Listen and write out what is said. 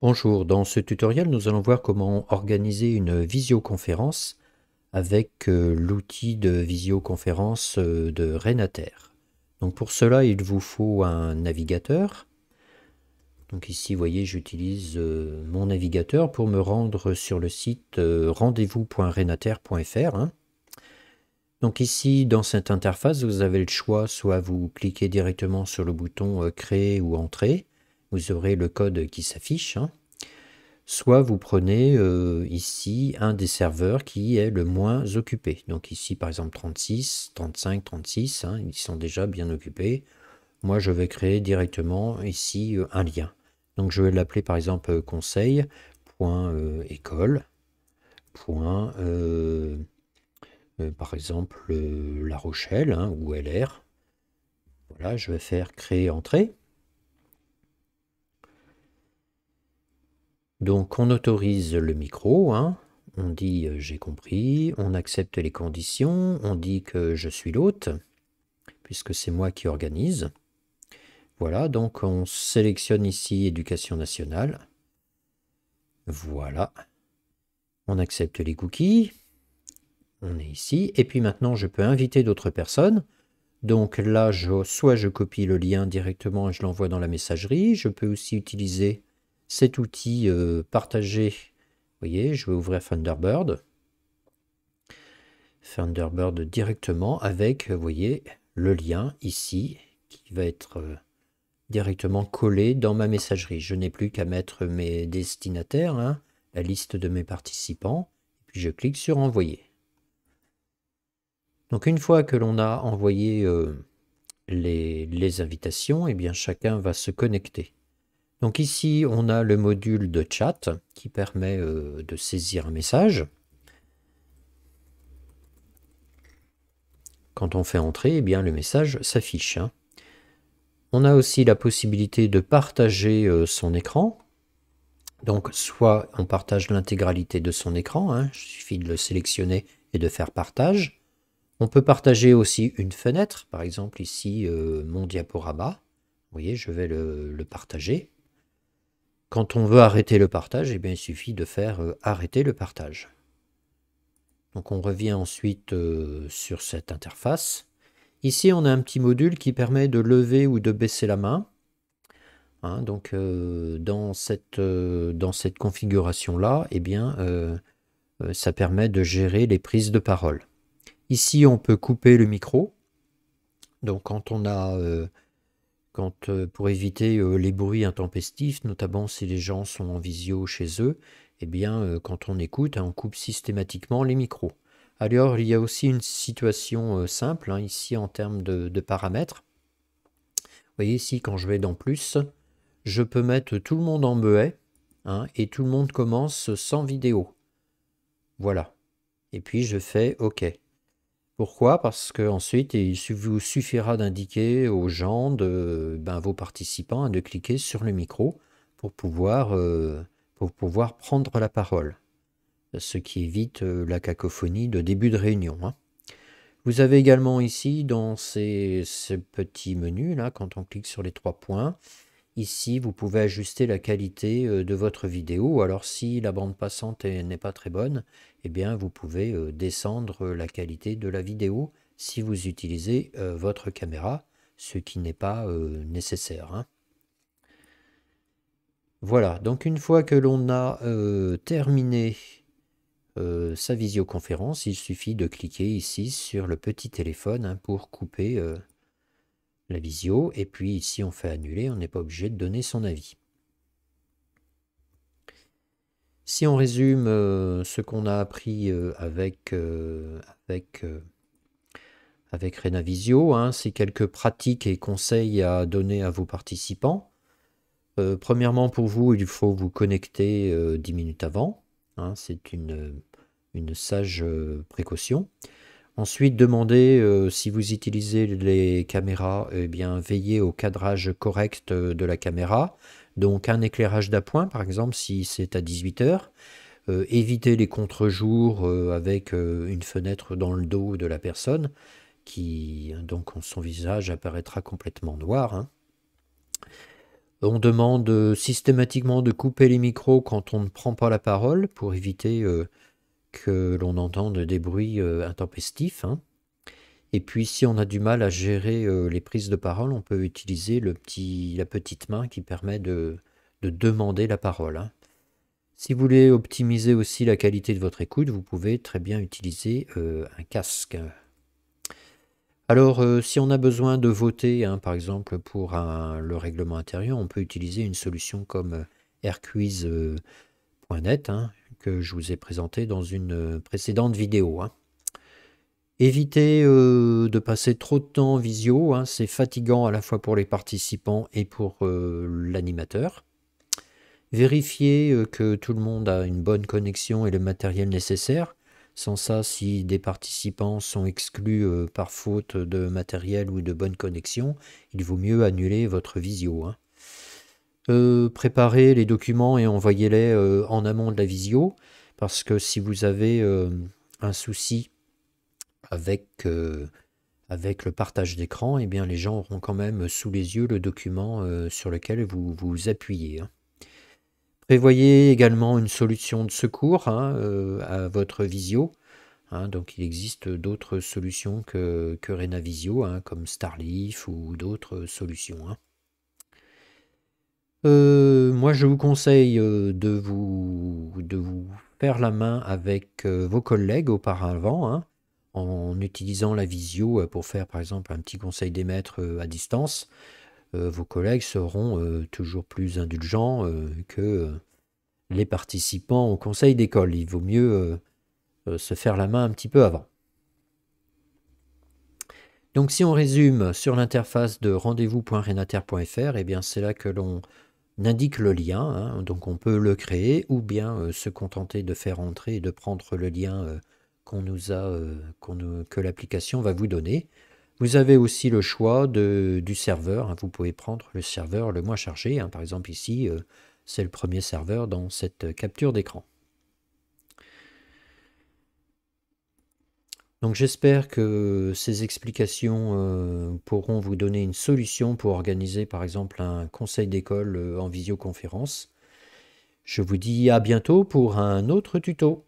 Bonjour, dans ce tutoriel nous allons voir comment organiser une visioconférence avec euh, l'outil de visioconférence euh, de Renater. Donc pour cela il vous faut un navigateur. Donc ici vous voyez j'utilise euh, mon navigateur pour me rendre sur le site rendez-vous.renater.fr. Hein. Donc ici dans cette interface vous avez le choix soit vous cliquez directement sur le bouton créer ou entrer vous aurez le code qui s'affiche. Hein. Soit vous prenez euh, ici un des serveurs qui est le moins occupé. Donc ici par exemple 36, 35, 36, ils sont déjà bien occupés. Moi je vais créer directement ici euh, un lien. Donc je vais l'appeler par exemple euh, conseil.école. par exemple La Rochelle hein, ou LR. Voilà, je vais faire créer entrée. Donc on autorise le micro, hein. on dit euh, j'ai compris, on accepte les conditions, on dit que je suis l'hôte, puisque c'est moi qui organise. Voilà, donc on sélectionne ici éducation nationale. Voilà. On accepte les cookies. On est ici. Et puis maintenant, je peux inviter d'autres personnes. Donc là, soit je copie le lien directement et je l'envoie dans la messagerie. Je peux aussi utiliser cet outil euh, partagé. voyez, je vais ouvrir Thunderbird. Thunderbird directement avec, voyez, le lien ici qui va être euh, directement collé dans ma messagerie. Je n'ai plus qu'à mettre mes destinataires, hein, la liste de mes participants, puis je clique sur envoyer. Donc une fois que l'on a envoyé euh, les, invitations, et eh bien chacun va se connecter. Donc ici, on a le module de chat qui permet euh, de saisir un message. Quand on fait entrer, eh bien, le message s'affiche. Hein. On a aussi la possibilité de partager euh, son écran. Donc soit on partage l'intégralité de son écran, hein, il suffit de le sélectionner et de faire partage. On peut partager aussi une fenêtre, par exemple ici euh, mon diaporama. Vous voyez, je vais le partager. Quand on veut arrêter le partage, eh bien, il suffit de faire euh, arrêter le partage. Donc on revient ensuite euh, sur cette interface. Ici, on a un petit module qui permet de lever ou de baisser la main. Hein. donc euh, dans cette, dans cette configuration-là, eh bien, ça permet de gérer les prises de parole. Ici, on peut couper le micro. Donc quand on a euh, pour éviter euh, les bruits intempestifs, notamment si les gens sont en visio chez eux, eh bien, euh, quand on écoute, hein, on coupe systématiquement les micros. Alors, il y a aussi une situation simple hein, ici en termes de, paramètres. Vous voyez ici, quand je vais dans plus, je peux mettre tout le monde en muet hein, et tout le monde commence sans vidéo. Voilà. Et puis, je fais OK. Pourquoi Parce qu'ensuite, il vous suffira d'indiquer aux gens, de, ben, vos participants, de cliquer sur le micro pour pouvoir, euh, pour pouvoir prendre la parole, ce qui évite euh, la cacophonie de début de réunion. Hein. Vous avez également ici, dans ce petit menu, là, quand on clique sur les trois points, Ici, vous pouvez ajuster la qualité euh, de votre vidéo. Alors si la bande passante n'est pas très bonne, eh bien vous pouvez euh, descendre la qualité de la vidéo si vous utilisez euh, votre caméra, ce qui n'est pas nécessaire. Hein. Voilà, donc une fois que l'on a terminé sa visioconférence, il suffit de cliquer ici sur le petit téléphone hein, pour couper la visio. Et puis si on fait annuler, on n'est pas obligé de donner son avis. Si on résume euh, ce qu'on a appris euh, avec, euh, avec, avec Renavisio, hein, c'est quelques pratiques et conseils à donner à vos participants. premièrement, pour vous, il faut vous connecter 10 minutes avant. Hein, c'est une sage précaution. Ensuite, demandez euh, si vous utilisez les caméras, eh bien, veillez au cadrage correct euh, de la caméra. Donc un éclairage d'appoint, par exemple, si c'est à 18h. Euh, évitez les contre-jours avec une fenêtre dans le dos de la personne, qui donc son visage apparaîtra complètement noir. Hein. On demande systématiquement de couper les micros quand on ne prend pas la parole pour éviter que l'on entende des bruits euh, intempestifs. Hein. Et puis, si on a du mal à gérer euh, les prises de parole, on peut utiliser le petit, la petite main qui permet de, demander la parole. Hein. Si vous voulez optimiser aussi la qualité de votre écoute, vous pouvez très bien utiliser euh, un casque. Alors, si on a besoin de voter, hein, par exemple, pour un, le règlement intérieur, on peut utiliser une solution comme airquiz.net, que je vous ai présenté dans une euh, précédente vidéo. Hein. Évitez euh, de passer trop de temps en visio, hein. c'est fatigant à la fois pour les participants et pour euh, l'animateur. Vérifiez que tout le monde a une bonne connexion et le matériel nécessaire. Sans ça, si des participants sont exclus par faute de matériel ou de bonne connexion, il vaut mieux annuler votre visio. Hein. Préparez les documents et envoyez-les euh, en amont de la visio, parce que si vous avez euh, un souci avec, euh, avec le partage d'écran, eh bien les gens auront quand même sous les yeux le document sur lequel vous vous appuyez. Hein. Prévoyez également une solution de secours hein, à votre visio. Hein. donc il existe d'autres solutions que, que Renavisio, comme Starleaf ou d'autres solutions. Euh, moi, je vous conseille euh, de, vous, de vous faire la main avec euh, vos collègues auparavant, hein, en utilisant la visio pour faire par exemple un petit conseil des maîtres à distance. vos collègues seront toujours plus indulgents que les participants au conseil d'école. Il vaut mieux se faire la main un petit peu avant. Donc si on résume sur l'interface de rendez-vous.renater.fr, eh bien c'est là que l'on n'indique le lien, hein, donc on peut le créer ou bien euh, se contenter de faire entrer et de prendre le lien euh, qu'on nous a, euh, que l'application va vous donner. Vous avez aussi le choix de, du serveur, hein. vous pouvez prendre le serveur le moins chargé, hein. par exemple ici c'est le premier serveur dans cette capture d'écran. Donc j'espère que ces explications euh, pourront vous donner une solution pour organiser par exemple un conseil d'école euh, en visioconférence. Je vous dis à bientôt pour un autre tuto.